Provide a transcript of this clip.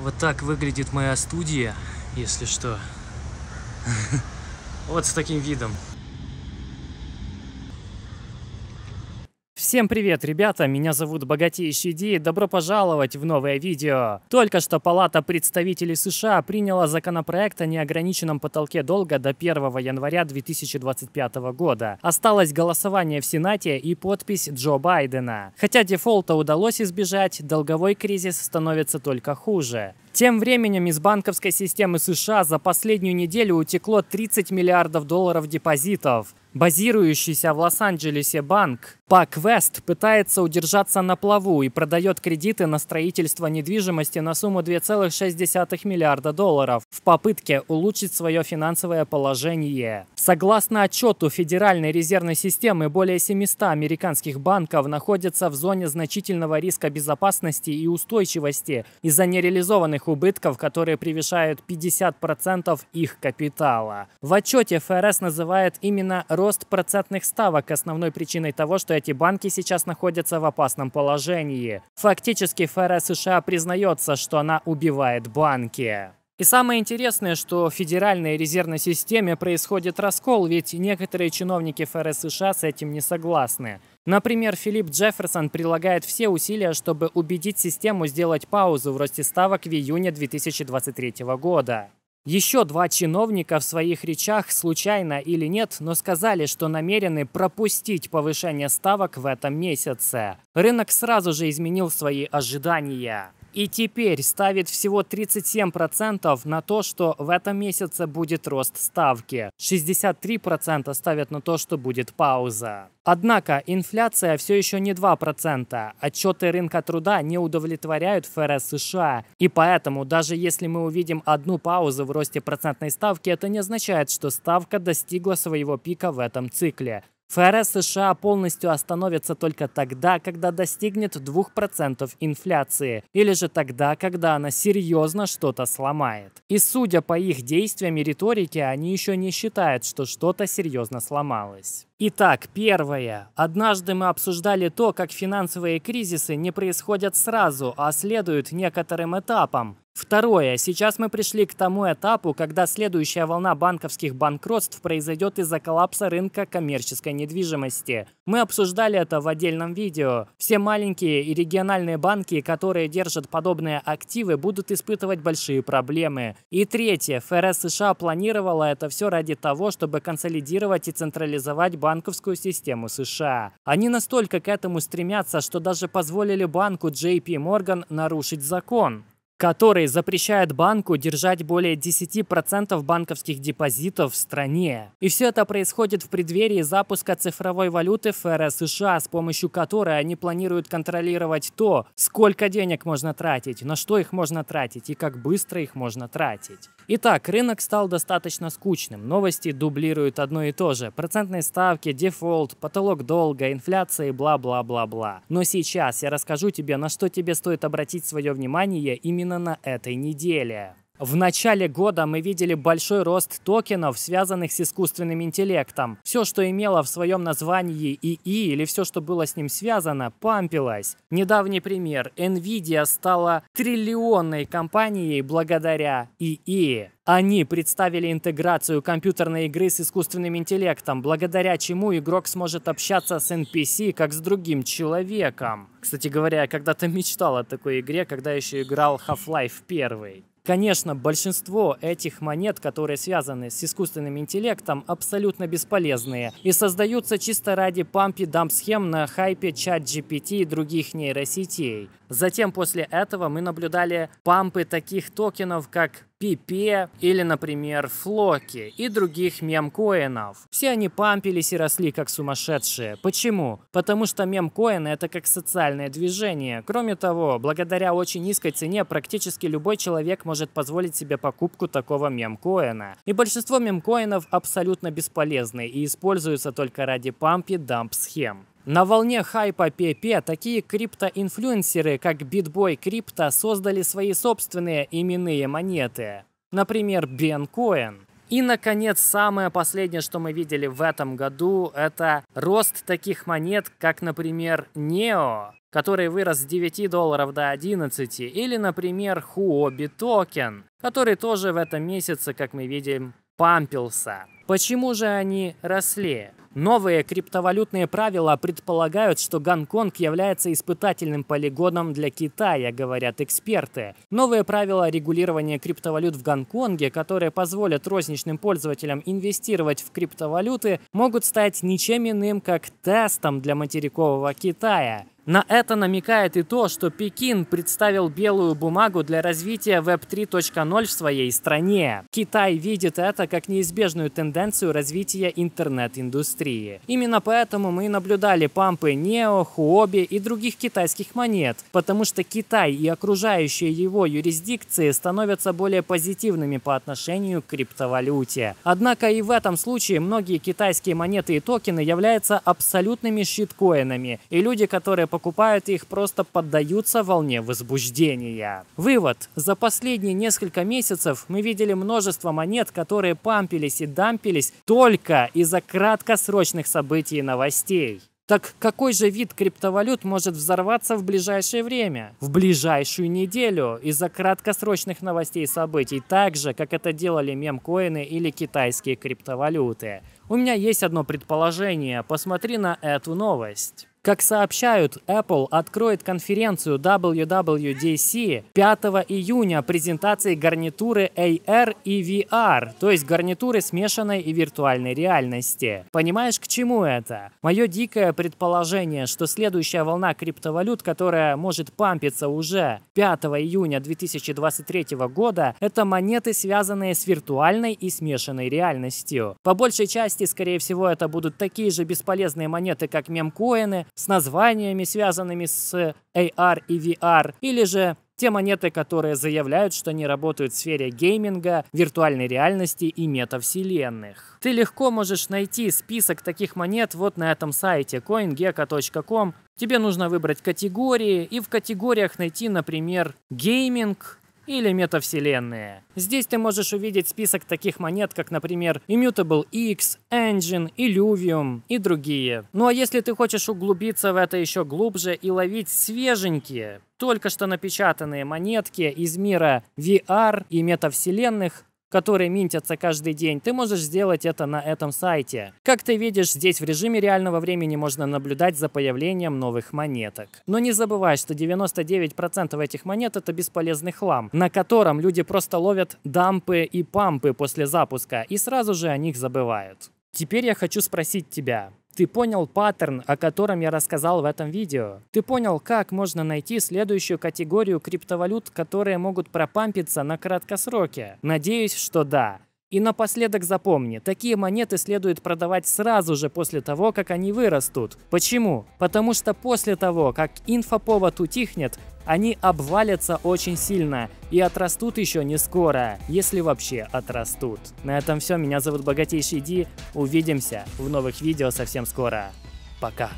Вот так выглядит моя студия, если что. Вот с таким видом. Всем привет, ребята! Меня зовут Богатейший Ди. Добро пожаловать в новое видео. Только что Палата представителей США приняла законопроект о неограниченном потолке долга до 1 января 2025 года. Осталось голосование в Сенате и подпись Джо Байдена. Хотя дефолта удалось избежать, долговой кризис становится только хуже. Тем временем из банковской системы США за последнюю неделю утекло 30 миллиардов долларов депозитов. Базирующийся в Лос-Анджелесе банк PacWest пытается удержаться на плаву и продает кредиты на строительство недвижимости на сумму 2,6 миллиарда долларов в попытке улучшить свое финансовое положение. Согласно отчету Федеральной резервной системы, более 700 американских банков находятся в зоне значительного риска безопасности и устойчивости из-за нереализованных текущих убытков, которые превышают 50% их капитала. В отчете ФРС называет именно рост процентных ставок основной причиной того, что эти банки сейчас находятся в опасном положении. Фактически ФРС США признается, что она убивает банки. И самое интересное, что в Федеральной резервной системе происходит раскол, ведь некоторые чиновники ФРС США с этим не согласны. Например, Филипп Джефферсон прилагает все усилия, чтобы убедить систему сделать паузу в росте ставок в июне 2023 года. Еще два чиновника в своих речах, случайно или нет, но сказали, что намерены пропустить повышение ставок в этом месяце. Рынок сразу же изменил свои ожидания и теперь ставит всего 37% на то, что в этом месяце будет рост ставки. 63% ставят на то, что будет пауза. Однако инфляция все еще не 2%. Отчеты рынка труда не удовлетворяют ФРС США. И поэтому, даже если мы увидим одну паузу в росте процентной ставки, это не означает, что ставка достигла своего пика в этом цикле. ФРС США полностью остановится только тогда, когда достигнет 2% инфляции, или же тогда, когда она серьезно что-то сломает. И судя по их действиям и риторике, они еще не считают, что что-то серьезно сломалось. Итак, первое. Однажды мы обсуждали то, как финансовые кризисы не происходят сразу, а следуют некоторым этапам, Второе. Сейчас мы пришли к тому этапу, когда следующая волна банковских банкротств произойдет из-за коллапса рынка коммерческой недвижимости. Мы обсуждали это в отдельном видео. Все маленькие и региональные банки, которые держат подобные активы, будут испытывать большие проблемы. И третье. ФРС США планировала это все ради того, чтобы консолидировать и централизовать банковскую систему США. Они настолько к этому стремятся, что даже позволили банку JP Morgan нарушить закон который запрещает банку держать более 10% банковских депозитов в стране. И все это происходит в преддверии запуска цифровой валюты ФРС США, с помощью которой они планируют контролировать то, сколько денег можно тратить, на что их можно тратить и как быстро их можно тратить. Итак, рынок стал достаточно скучным. Новости дублируют одно и то же. Процентные ставки, дефолт, потолок долга, инфляция и бла-бла-бла-бла. Но сейчас я расскажу тебе, на что тебе стоит обратить свое внимание именно на этой неделе. В начале года мы видели большой рост токенов, связанных с искусственным интеллектом. Все, что имело в своем названии ИИ или все, что было с ним связано, пампилось. Недавний пример. Nvidia стала триллионной компанией благодаря ИИ. Они представили интеграцию компьютерной игры с искусственным интеллектом, благодаря чему игрок сможет общаться с NPC как с другим человеком. Кстати говоря, я когда-то мечтал о такой игре, когда еще играл Half-Life 1. Конечно, большинство этих монет, которые связаны с искусственным интеллектом, абсолютно бесполезные и создаются чисто ради памп и дамп схем на хайпе чат GPT и других нейросетей. Затем после этого мы наблюдали пампы таких токенов, как Пипе или, например, Флоки и других мемкоинов. Все они пампились и росли как сумасшедшие. Почему? Потому что мемкоины это как социальное движение. Кроме того, благодаря очень низкой цене практически любой человек может позволить себе покупку такого мемкоина. И большинство мемкоинов абсолютно бесполезны и используются только ради памп и дамп схем. На волне хайпа Пепе такие криптоинфлюенсеры, как Bitboy Crypto, создали свои собственные именные монеты. Например, Бенкоин. И, наконец, самое последнее, что мы видели в этом году, это рост таких монет, как, например, NEO, который вырос с 9 долларов до 11, или, например, Huobi токен, который тоже в этом месяце, как мы видим, пампился. Почему же они росли? Новые криптовалютные правила предполагают, что Гонконг является испытательным полигоном для Китая, говорят эксперты. Новые правила регулирования криптовалют в Гонконге, которые позволят розничным пользователям инвестировать в криптовалюты, могут стать ничем иным, как тестом для материкового Китая. На это намекает и то, что Пекин представил белую бумагу для развития Web 3.0 в своей стране. Китай видит это как неизбежную тенденцию развития интернет-индустрии. Именно поэтому мы наблюдали пампы Нео, Хуоби и других китайских монет, потому что Китай и окружающие его юрисдикции становятся более позитивными по отношению к криптовалюте. Однако и в этом случае многие китайские монеты и токены являются абсолютными щиткоинами, и люди, которые покупают их, просто поддаются волне возбуждения. Вывод. За последние несколько месяцев мы видели множество монет, которые пампились и дампились только из-за краткосрочных событий и новостей. Так какой же вид криптовалют может взорваться в ближайшее время? В ближайшую неделю из-за краткосрочных новостей и событий, так же, как это делали мемкоины или китайские криптовалюты. У меня есть одно предположение, посмотри на эту новость. Как сообщают, Apple откроет конференцию WWDC 5 июня презентацией гарнитуры AR и VR, то есть гарнитуры смешанной и виртуальной реальности. Понимаешь, к чему это? Мое дикое предположение, что следующая волна криптовалют, которая может пампиться уже 5 июня 2023 года, это монеты, связанные с виртуальной и смешанной реальностью. По большей части, скорее всего, это будут такие же бесполезные монеты, как мемкоины, с названиями, связанными с AR и VR, или же те монеты, которые заявляют, что они работают в сфере гейминга, виртуальной реальности и метавселенных. Ты легко можешь найти список таких монет вот на этом сайте coingecko.com. Тебе нужно выбрать категории и в категориях найти, например, гейминг, или метавселенные. Здесь ты можешь увидеть список таких монет, как, например, Immutable X, Engine, Illuvium и другие. Ну а если ты хочешь углубиться в это еще глубже и ловить свеженькие, только что напечатанные монетки из мира VR и метавселенных, которые минтятся каждый день, ты можешь сделать это на этом сайте. Как ты видишь, здесь в режиме реального времени можно наблюдать за появлением новых монеток. Но не забывай, что 99% этих монет это бесполезный хлам, на котором люди просто ловят дампы и пампы после запуска и сразу же о них забывают. Теперь я хочу спросить тебя, ты понял паттерн, о котором я рассказал в этом видео. Ты понял, как можно найти следующую категорию криптовалют, которые могут пропампиться на краткосроке? Надеюсь, что да. И напоследок запомни, такие монеты следует продавать сразу же после того, как они вырастут. Почему? Потому что после того, как инфоповод утихнет, они обвалятся очень сильно и отрастут еще не скоро, если вообще отрастут. На этом все, меня зовут Богатейший Ди, увидимся в новых видео совсем скоро. Пока.